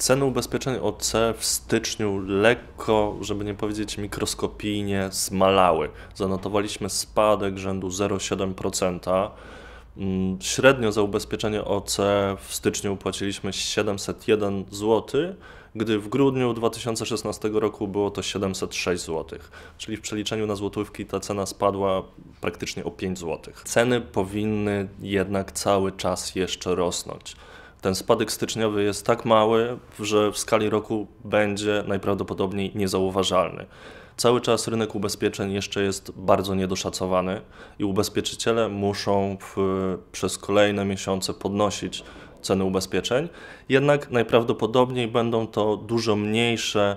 Ceny ubezpieczeń OC w styczniu lekko, żeby nie powiedzieć mikroskopijnie, zmalały. Zanotowaliśmy spadek rzędu 0,7%. Mm, średnio za ubezpieczenie OC w styczniu płaciliśmy 701 zł, gdy w grudniu 2016 roku było to 706 zł. Czyli w przeliczeniu na złotówki ta cena spadła praktycznie o 5 zł. Ceny powinny jednak cały czas jeszcze rosnąć ten spadek styczniowy jest tak mały, że w skali roku będzie najprawdopodobniej niezauważalny. Cały czas rynek ubezpieczeń jeszcze jest bardzo niedoszacowany i ubezpieczyciele muszą w, przez kolejne miesiące podnosić ceny ubezpieczeń, jednak najprawdopodobniej będą to dużo mniejsze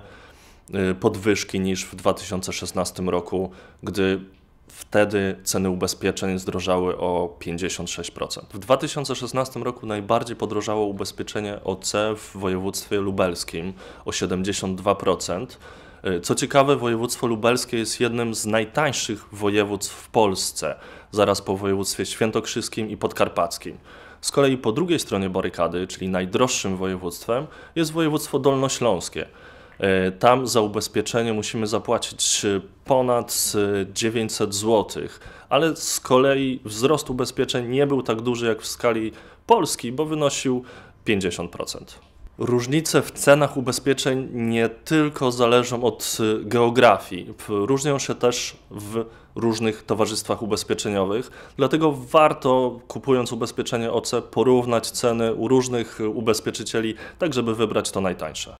y, podwyżki niż w 2016 roku, gdy Wtedy ceny ubezpieczeń zdrożały o 56%. W 2016 roku najbardziej podrożało ubezpieczenie OC w województwie lubelskim o 72%. Co ciekawe, województwo lubelskie jest jednym z najtańszych województw w Polsce, zaraz po województwie świętokrzyskim i podkarpackim. Z kolei po drugiej stronie barykady, czyli najdroższym województwem, jest województwo dolnośląskie – E, tam za ubezpieczenie musimy zapłacić ponad 900 e, zł, ale z kolei wzrost ubezpieczeń nie był tak duży jak w skali Polski, bo wynosił 50%. Różnice w cenach ubezpieczeń nie tylko zależą od e, geografii, różnią się też w różnych towarzystwach ubezpieczeniowych, dlatego warto kupując ubezpieczenie OC porównać ceny u różnych ubezpieczycieli, tak żeby wybrać to najtańsze.